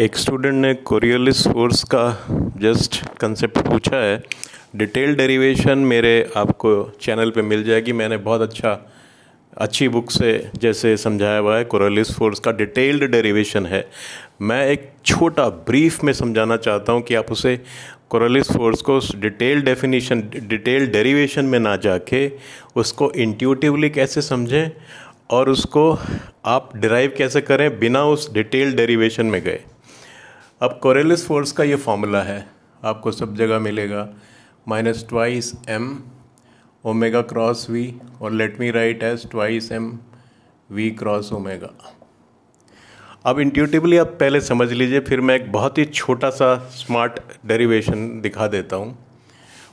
एक स्टूडेंट ने Coriolis force का जस्ट कंसेप्ट पूछा है डिटेल डेरिवेशन मेरे आपको चैनल पे मिल जाएगी मैंने बहुत अच्छा अच्छी बुक से जैसे समझाया हुआ है कोरियोलिस फोर्स का डिटेल्ड डेरिवेशन है मैं एक छोटा ब्रीफ में समझाना चाहता हूँ कि आप उसे कोरलिस फोर्स को डिटेल डेफिनेशन डिटेल डेरिवेशन में ना जाके उसको इंट्यूटिवली कैसे समझें और उसको आप डिराइव कैसे करें बिना उस डिटेल डेरिवेशन में गए अब कोरेलिस फोर्स का ये फॉर्मूला है आपको सब जगह मिलेगा minus twice M omega cross V और let me write as twice M V cross omega अब इंट्यूटिवली आप पहले समझ लीजिए फिर मैं एक बहुत ही छोटा सा स्मार्ट डेरिवेशन दिखा देता हूँ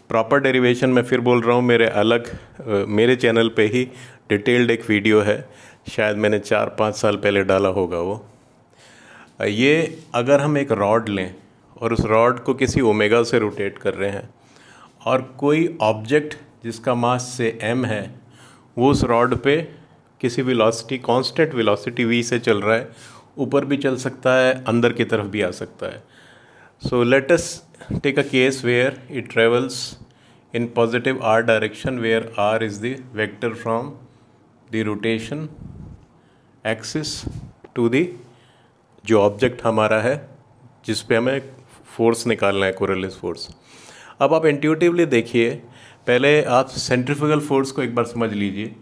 प्रॉपर डेरिवेशन मैं फिर बोल रहा हूँ मेरे अलग मेरे चैनल पे ही डिटेल्ड एक वीडियो है शायद मैंने चार पाँच साल पहले डाला होगा वो ये अगर हम एक रॉड लें और उस रॉड को किसी ओमेगा से रोटेट कर रहे हैं और कोई ऑब्जेक्ट जिसका मास से एम है वो उस रॉड पे किसी वेलोसिटी कांस्टेंट वेलोसिटी वी से चल रहा है ऊपर भी चल सकता है अंदर की तरफ भी आ सकता है so let us take a case where it travels in positive R direction where R is the vector from the rotation axis to the जो ऑब्जेक्ट हमारा है जिस पे हमें फोर्स निकालना है कोरलेस फोर्स अब आप इंट्यूटिवली देखिए पहले आप सेंट्रिफिकल फोर्स को एक बार समझ लीजिए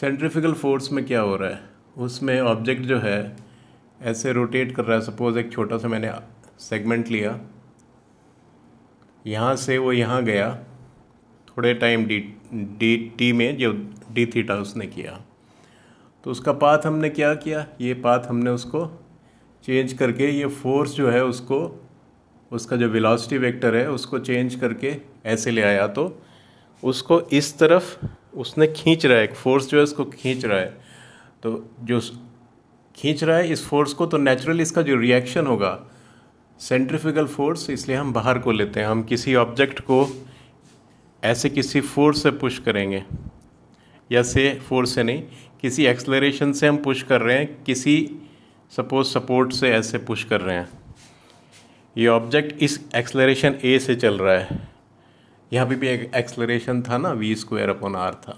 सेंट्रिफिकल फोर्स में क्या हो रहा है उसमें ऑब्जेक्ट जो है ऐसे रोटेट कर रहा है सपोज एक छोटा सा मैंने सेगमेंट लिया यहाँ से वो यहाँ गया थोड़े टाइम डी डी टी में जो डी थीटा उसने किया तो उसका पाथ हमने क्या किया ये पाथ हमने उसको चेंज करके ये फोर्स जो है उसको उसका जो वेलोसिटी वेक्टर है उसको चेंज करके ऐसे ले आया तो उसको इस तरफ उसने खींच रहा है एक फोर्स जो है उसको खींच रहा है तो जो खींच रहा है इस फोर्स को तो नेचुरली इसका जो रिएक्शन होगा सेंट्रिफिकल फोर्स इसलिए हम बाहर को लेते हैं हम किसी ऑब्जेक्ट को ऐसे किसी फोर्स से पुश करेंगे या से फोर्स से नहीं किसी एक्सलरेशन से हम पुश कर रहे हैं किसी सपोज सपोर्ट से ऐसे पुश कर रहे हैं ये ऑब्जेक्ट इस एक्सलरेशन ए से चल रहा है यहाँ पे भी एक एक्सलरेशन था ना वी स्क्वायर अपॉन आर था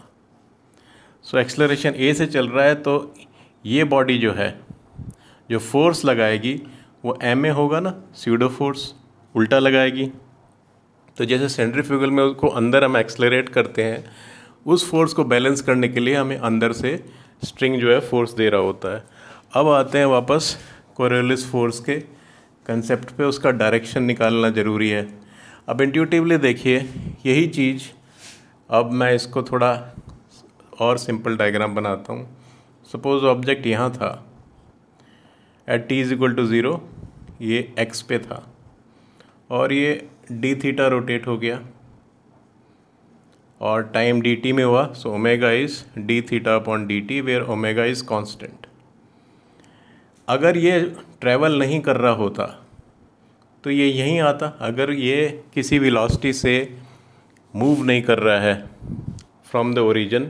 सो एक्सलरेशन ए से चल रहा है तो ये बॉडी जो है जो फोर्स लगाएगी वो एम ए होगा ना सीडो फोर्स उल्टा लगाएगी तो जैसे सेंट्रीफ्यूगल में उसको अंदर हम एक्सलरेट करते हैं उस फोर्स को बैलेंस करने के लिए हमें अंदर से स्ट्रिंग जो है फोर्स दे रहा होता है अब आते हैं वापस कोरियोलिस फोर्स के कंसेप्ट पे उसका डायरेक्शन निकालना ज़रूरी है अब इंट्यूटिवली देखिए यही चीज़ अब मैं इसको थोड़ा और सिंपल डायग्राम बनाता हूँ सपोज ऑब्जेक्ट यहाँ था at T is equal to zero ये एक्स पे था और ये डी थीटा रोटेट हो गया और टाइम डी टी में हुआ so omega is D theta upon D T where omega is constant अगर ये ट्रैवल नहीं कर रहा होता तो ये यहीं आता अगर ये किसी वेलोसिटी से मूव नहीं कर रहा है फ्रॉम द ओरिजिन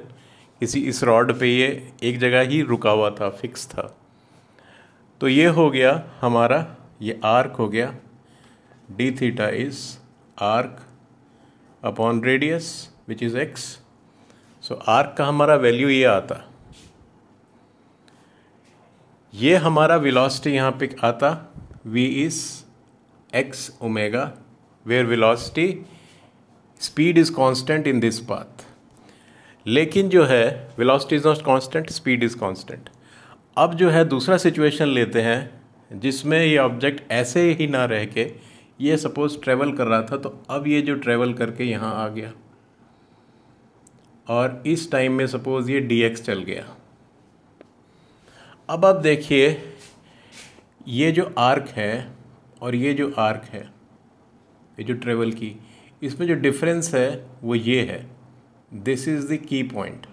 किसी इस रॉड पे ये एक जगह ही रुका हुआ था फिक्स था तो ये हो गया हमारा ये आर्क हो गया D theta is arc upon radius which is X so arc का हमारा वैल्यू ये आता ये हमारा वेलोसिटी यहाँ पे आता v is x omega where velocity speed is constant in this path लेकिन जो है velocity is not constant speed is constant अब जो है दूसरा सिचुएशन लेते हैं जिसमें ये ऑब्जेक्ट ऐसे ही ना रह के ये सपोज ट्रेवल कर रहा था तो अब ये जो ट्रेवल करके यहाँ आ गया और इस टाइम में सपोज ये डी एक्स चल गया अब आप देखिए ये जो आर्क है और ये जो आर्क है ये जो ट्रेवल की इसमें जो डिफरेंस है वो ये है this is the key point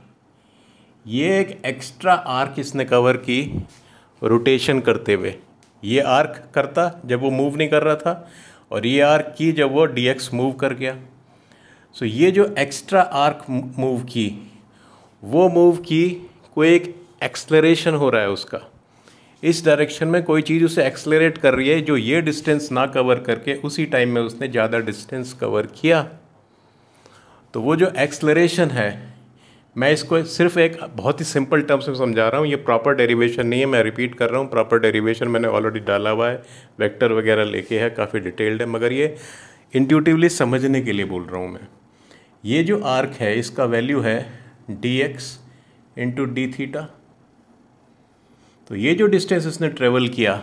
ये एक एक्स्ट्रा आर्क इसने कवर की रोटेशन करते हुए ये आर्क करता जब वो मूव नहीं कर रहा था और ये आर्क की जब वो डी एक्स मूव कर गया सो so, ये जो एक्स्ट्रा आर्क मूव की वो मूव की कोई एक एक्सलरेशन हो रहा है उसका इस डायरेक्शन में कोई चीज़ उसे एक्सलरेट कर रही है जो ये डिस्टेंस ना कवर करके उसी टाइम में उसने ज़्यादा डिस्टेंस कवर किया तो वो जो एक्सलरेशन है मैं इसको सिर्फ एक बहुत ही सिंपल टर्म्स में समझा रहा हूँ ये प्रॉपर डेरिवेशन नहीं है मैं रिपीट कर रहा हूँ प्रॉपर डेरिवेशन मैंने ऑलरेडी डाला हुआ है वेक्टर वगैरह लेके है काफ़ी डिटेल्ड है मगर ये इंट्यूटिवली समझने के लिए बोल रहा हूँ मैं ये जो आर्क है इसका वैल्यू है D X into D theta तो ये जो डिस्टेंस इसने ट्रेवल किया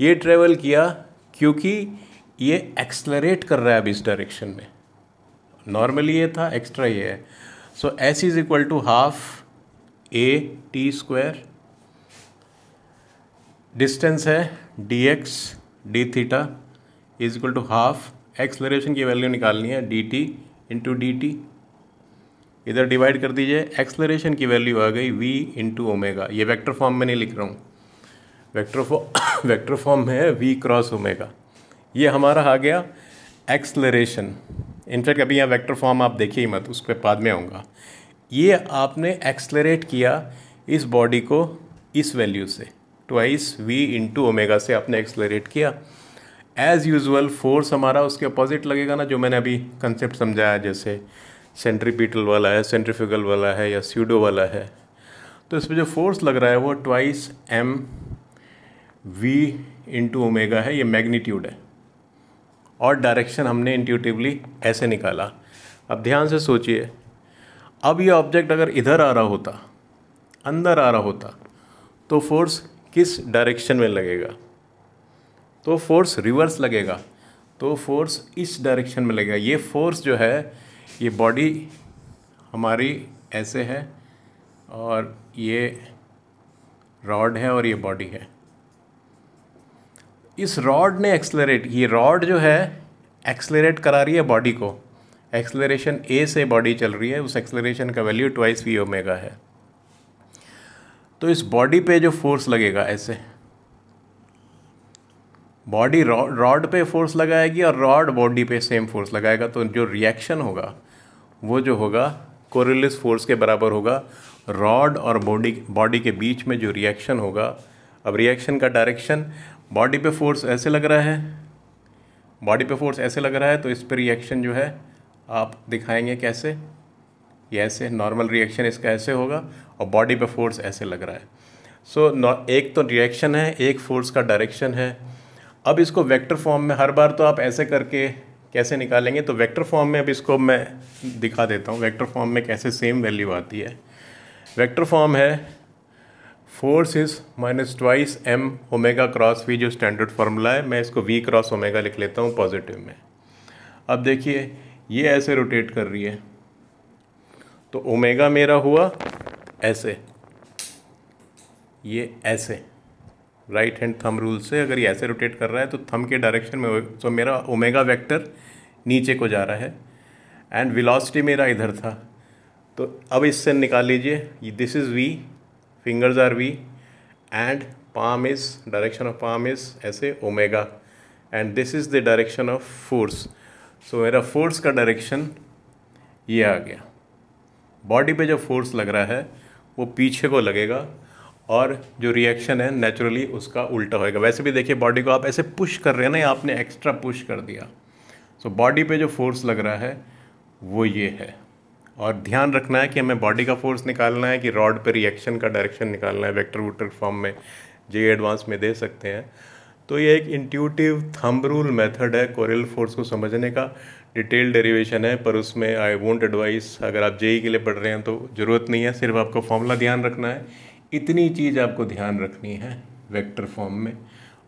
ये ट्रेवल किया क्योंकि ये एक्सलरेट कर रहा है अब इस डायरेक्शन में नॉर्मली ये था एक्स्ट्रा ये है so S is equal to half A T square distance है D X D theta is equal to half acceleration की वैल्यू निकालनी है D T into D T इधर डिवाइड कर दीजिए एक्सलरेशन की वैल्यू आ गई वी इंटू ओमेगा ये वैक्टर फॉर्म में नहीं लिख रहा हूँ वैक्टर फॉर्म वेक्टर फॉर्म है वी क्रॉस ओमेगा ये हमारा आ गया एक्सलरेशन इनफैक्ट अभी यहाँ वैक्टर फॉर्म आप देखिए ही मत उस पर बाद में आऊँगा ये आपने एक्सलरेट किया इस बॉडी को इस वैल्यू से ट्वाइस वी इंटू ओमेगा से आपने एक्सलरेट किया एज़ यूजल फोर्स हमारा उसके अपोजिट लगेगा ना जो मैंने अभी कंसेप्ट समझाया जैसे सेंट्रीपीटल वाला है सेंट्रीफ्यूगल वाला है या सीडो वाला है तो इसमें जो फोर्स लग रहा है वो twice M V into omega है ये मैग्नीट्यूड है और डायरेक्शन हमने इंट्यूटिवली ऐसे निकाला अब ध्यान से सोचिए अब ये ऑब्जेक्ट अगर इधर आ रहा होता अंदर आ रहा होता तो फोर्स किस डायरेक्शन में लगेगा तो फोर्स रिवर्स लगेगा तो फोर्स इस डायरेक्शन में लगेगा ये फोर्स जो है ये बॉडी हमारी ऐसे है और ये रॉड है और ये बॉडी है इस रॉड ने एक्सलरेट ये रॉड जो है एक्सलरेट करा रही है बॉडी को एक्सलरेशन ए से बॉडी चल रही है उस एक्सलरेशन का वैल्यू ट्वाइस वी ओमेगा है तो इस बॉडी पे जो फोर्स लगेगा ऐसे बॉडी रॉड पे फोर्स लगाएगी और रॉड बॉडी पे सेम फोर्स लगाएगा तो जो रिएक्शन होगा वो जो होगा कोरिलिस फोर्स के बराबर होगा रॉड और बॉडी बॉडी के बीच में जो रिएक्शन होगा अब रिएक्शन का डायरेक्शन बॉडी पे फोर्स ऐसे लग रहा है बॉडी पे फोर्स ऐसे लग रहा है तो इस पर रिएक्शन जो है आप दिखाएंगे कैसे ये ऐसे नॉर्मल रिएक्शन इसका ऐसे होगा और बॉडी पे फोर्स ऐसे लग रहा है सो so, एक तो रिएक्शन है एक फोर्स का डायरेक्शन है अब इसको वेक्टर फॉर्म में हर बार तो आप ऐसे करके कैसे निकालेंगे तो वेक्टर फॉर्म में अब इसको मैं दिखा देता हूँ वेक्टर फॉर्म में कैसे सेम वैल्यू आती है वेक्टर फॉर्म है force is minus twice M omega cross V जो स्टैंडर्ड फार्मूला है मैं इसको वी क्रॉस ओमेगा लिख लेता हूँ पॉजिटिव में अब देखिए ये ऐसे रोटेट कर रही है तो ओमेगा मेरा हुआ ऐसे ये ऐसे राइट हैंड थम रूल से अगर ये ऐसे रोटेट कर रहा है तो थम के डायरेक्शन में तो मेरा ओमेगा वेक्टर नीचे को जा रहा है एंड वेलोसिटी मेरा इधर था तो अब इससे निकाल लीजिए this is V fingers are V and palm is direction of palm is ऐसे omega and this is the direction of force so मेरा फोर्स का डायरेक्शन ये आ गया बॉडी पे जो फोर्स लग रहा है वो पीछे को लगेगा और जो रिएक्शन है नेचुरली उसका उल्टा होएगा वैसे भी देखिए बॉडी को आप ऐसे पुश कर रहे हैं ना आपने एक्स्ट्रा पुश कर दिया सो so, बॉडी पे जो फोर्स लग रहा है वो ये है और ध्यान रखना है कि हमें बॉडी का फोर्स निकालना है कि रॉड पे रिएक्शन का डायरेक्शन निकालना है वेक्टर वुटर फॉर्म में जे एडवांस में दे सकते हैं तो ये एक इंट्यूटिव थंब रूल मेथड है कोरियल फोर्स को समझने का डिटेल डेरिवेशन है पर उसमें आई वोंट एडवाइस अगर आप जेई e के लिए पढ़ रहे हैं तो ज़रूरत नहीं है सिर्फ आपको फॉर्मूला ध्यान रखना है इतनी चीज़ आपको ध्यान रखनी है वेक्टर फॉर्म में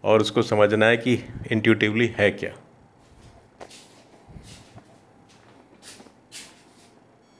और उसको समझना है कि इंट्यूटिवली है क्या